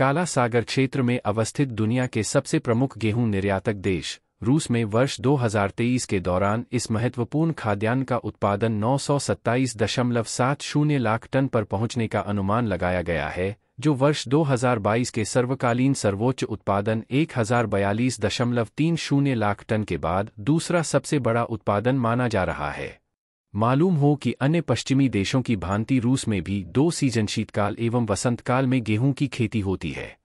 काला सागर क्षेत्र में अवस्थित दुनिया के सबसे प्रमुख गेहूं निर्यातक देश रूस में वर्ष 2023 के दौरान इस महत्वपूर्ण खाद्यान्न का उत्पादन नौ लाख टन पर पहुंचने का अनुमान लगाया गया है जो वर्ष 2022 के सर्वकालीन सर्वोच्च उत्पादन एक लाख टन के बाद दूसरा सबसे बड़ा उत्पादन माना जा रहा है मालूम हो कि अन्य पश्चिमी देशों की भांति रूस में भी दो सीजन शीतकाल एवं वसंतकाल में गेहूं की खेती होती है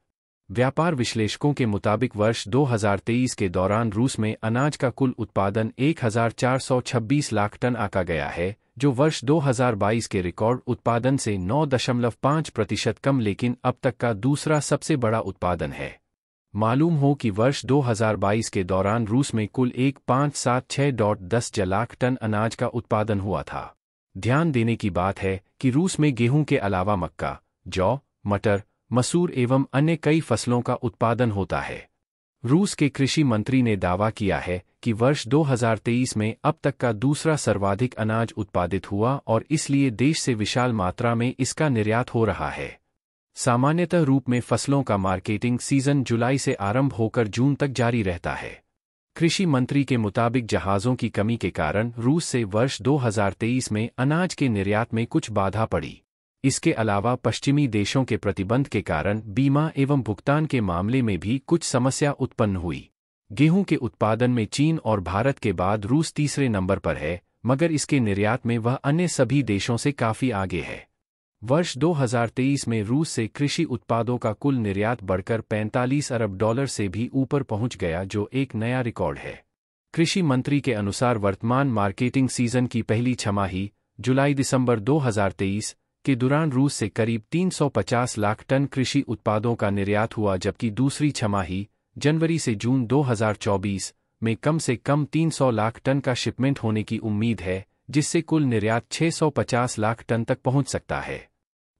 व्यापार विश्लेषकों के मुताबिक वर्ष 2023 के दौरान रूस में अनाज का कुल उत्पादन 1426 लाख टन आका गया है जो वर्ष 2022 के रिकॉर्ड उत्पादन से 9.5 प्रतिशत कम लेकिन अब तक का दूसरा सबसे बड़ा उत्पादन है मालूम हो कि वर्ष 2022 के दौरान रूस में कुल एक पाँच सात छः डॉट दस जलाख टन अनाज का उत्पादन हुआ था ध्यान देने की बात है कि रूस में गेहूं के अलावा मक्का जौ मटर मसूर एवं अन्य कई फसलों का उत्पादन होता है रूस के कृषि मंत्री ने दावा किया है कि वर्ष 2023 में अब तक का दूसरा सर्वाधिक अनाज उत्पादित हुआ और इसलिए देश से विशाल मात्रा में इसका निर्यात हो रहा है सामान्यतः रूप में फसलों का मार्केटिंग सीजन जुलाई से आरंभ होकर जून तक जारी रहता है कृषि मंत्री के मुताबिक जहाज़ों की कमी के कारण रूस से वर्ष 2023 में अनाज के निर्यात में कुछ बाधा पड़ी इसके अलावा पश्चिमी देशों के प्रतिबंध के कारण बीमा एवं भुगतान के मामले में भी कुछ समस्या उत्पन्न हुई गेहूं के उत्पादन में चीन और भारत के बाद रूस तीसरे नंबर पर है मगर इसके निर्यात में वह अन्य सभी देशों से काफ़ी आगे है वर्ष 2023 में रूस से कृषि उत्पादों का कुल निर्यात बढ़कर 45 अरब डॉलर से भी ऊपर पहुंच गया जो एक नया रिकॉर्ड है कृषि मंत्री के अनुसार वर्तमान मार्केटिंग सीजन की पहली छमाही जुलाई दिसंबर 2023 के दौरान रूस से करीब 350 लाख टन कृषि उत्पादों का निर्यात हुआ जबकि दूसरी छमाही जनवरी से जून 2024 में कम से कम 300 लाख टन का शिपमेंट होने की उम्मीद है जिससे कुल निर्यात 650 लाख टन तक पहुंच सकता है